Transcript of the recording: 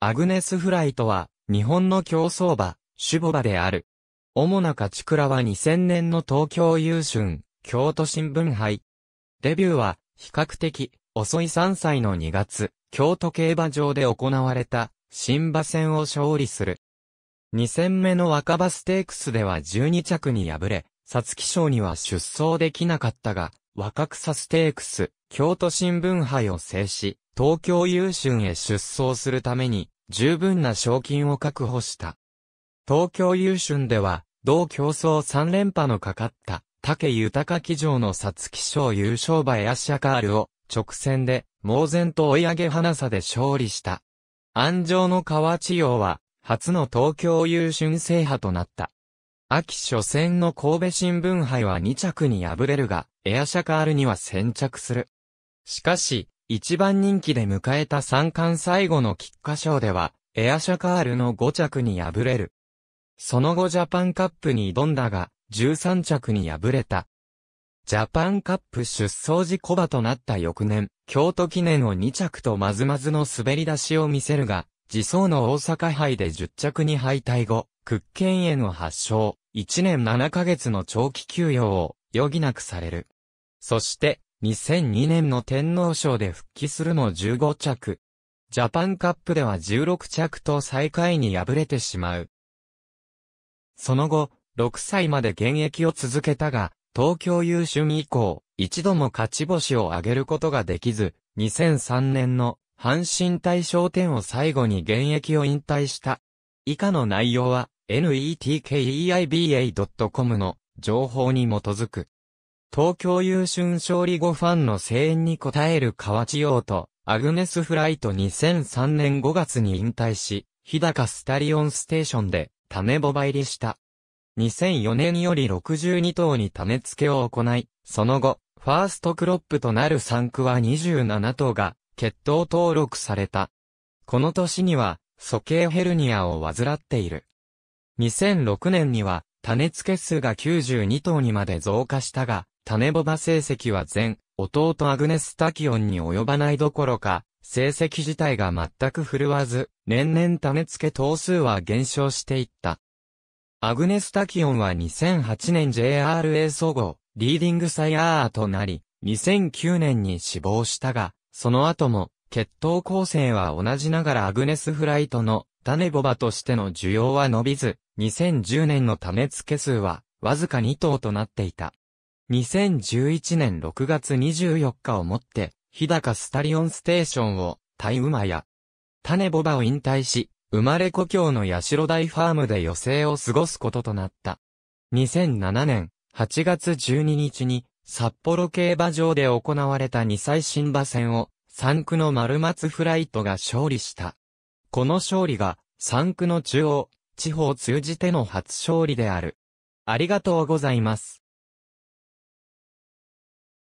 アグネスフライとは、日本の競争馬、種母馬である。主な勝ち倉は2000年の東京優春、京都新聞杯。デビューは、比較的、遅い3歳の2月、京都競馬場で行われた、新馬戦を勝利する。2戦目の若葉ステークスでは12着に敗れ、皐月賞には出走できなかったが、若草ステークス、京都新聞杯を制し、東京優春へ出走するために、十分な賞金を確保した。東京優春では、同競争3連覇のかかった、竹豊騎乗の皐月賞優勝馬エアシャカールを、直線で、猛然と追い上げ花さで勝利した。安城の河内代は、初の東京優春制覇となった。秋初戦の神戸新聞杯は2着に敗れるが、エアシャカールには先着する。しかし、一番人気で迎えた三冠最後の菊花賞では、エアシャカールの5着に敗れる。その後ジャパンカップに挑んだが、13着に敗れた。ジャパンカップ出走時小馬となった翌年、京都記念を2着とまずまずの滑り出しを見せるが、自走の大阪杯で10着に敗退後、屈権への発症。1年7ヶ月の長期休養を余儀なくされる。そして、2002年の天皇賞で復帰するも15着。ジャパンカップでは16着と最下位に敗れてしまう。その後、6歳まで現役を続けたが、東京優秀以降、一度も勝ち星を挙げることができず、2003年の阪神大賞典を最後に現役を引退した。以下の内容は、netkeiba.com の情報に基づく。東京優春勝利後ファンの声援に応える河内王と、アグネスフライト2003年5月に引退し、日高スタリオンステーションで種ボバ入りした。2004年より62頭に種付けを行い、その後、ファーストクロップとなる産区は27頭が、決闘登録された。この年には、素形ヘルニアを患っている。2006年には、種付け数が92頭にまで増加したが、種ボバ成績は全、弟アグネス・タキオンに及ばないどころか、成績自体が全く振るわず、年々種付け頭数は減少していった。アグネス・タキオンは2008年 JRA 総合、リーディングサイアーとなり、2009年に死亡したが、その後も、血統構成は同じながらアグネス・フライトの種ボバとしての需要は伸びず、2010年の種付け数は、わずか2頭となっていた。2011年6月24日をもって、日高スタリオンステーションを、対馬や、種ボバを引退し、生まれ故郷の社大ファームで余生を過ごすこととなった。2007年8月12日に札幌競馬場で行われた2歳新馬戦を3区の丸松フライトが勝利した。この勝利が、三区の中央、地方を通じての初勝利である。ありがとうございます。